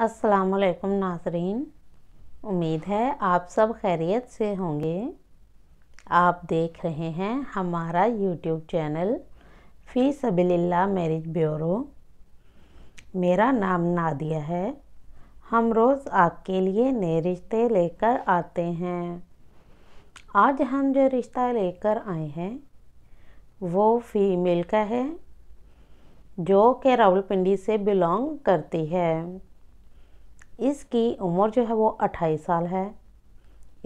असलकुम नाजरीन उम्मीद है आप सब खैरियत से होंगे आप देख रहे हैं हमारा यूट्यूब चैनल फ़ी सबील्ला मैरिज ब्यूरो मेरा नाम नादिया है हम रोज़ आपके लिए नए रिश्ते लेकर आते हैं आज हम जो रिश्ता लेकर आए हैं वो फ़ीमेल का है जो कि रावलपिंडी से बिलोंग करती है इसकी उम्र जो है वो अट्ठाईस साल है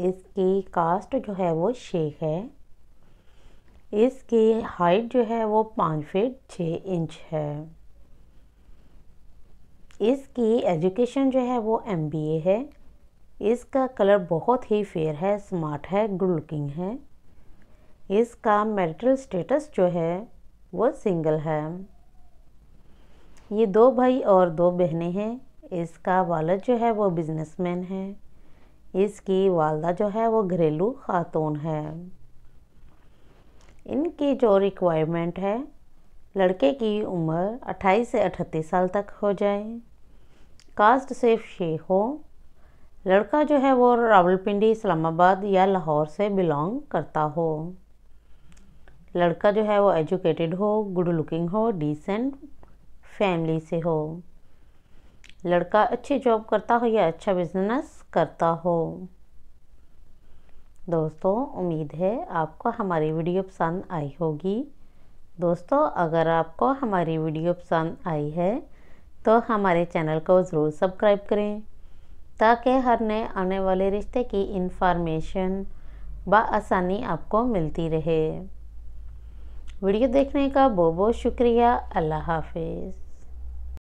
इसकी कास्ट जो है वो शेख है इसकी हाइट जो है वो पाँच फीट छः इंच है इसकी एजुकेशन जो है वो एमबीए है इसका कलर बहुत ही फेयर है स्मार्ट है गुड लुकिंग है इसका मैरिटल स्टेटस जो है वो सिंगल है ये दो भाई और दो बहनें हैं इसका वालद जो है वो बिजनेसमैन है इसकी वालदा जो है वो घरेलू खातून है इनकी जो रिक्वायरमेंट है लड़के की उम्र 28 से 38 साल तक हो जाए कास्ट सिर्फ शे हो लड़का जो है वो रावलपिंडी इस्लामाबाद या लाहौर से बिलोंग करता हो लड़का जो है वो एजुकेटेड हो गुड लुकिंग हो डिसेंट फैमिली से हो लड़का अच्छी जॉब करता हो या अच्छा बिजनेस करता हो दोस्तों उम्मीद है आपको हमारी वीडियो पसंद आई होगी दोस्तों अगर आपको हमारी वीडियो पसंद आई है तो हमारे चैनल को ज़रूर सब्सक्राइब करें ताकि हर नए आने वाले रिश्ते की इन्फॉर्मेशन बसानी आपको मिलती रहे वीडियो देखने का बहुत बहुत शुक्रिया अल्लाह हाफिज़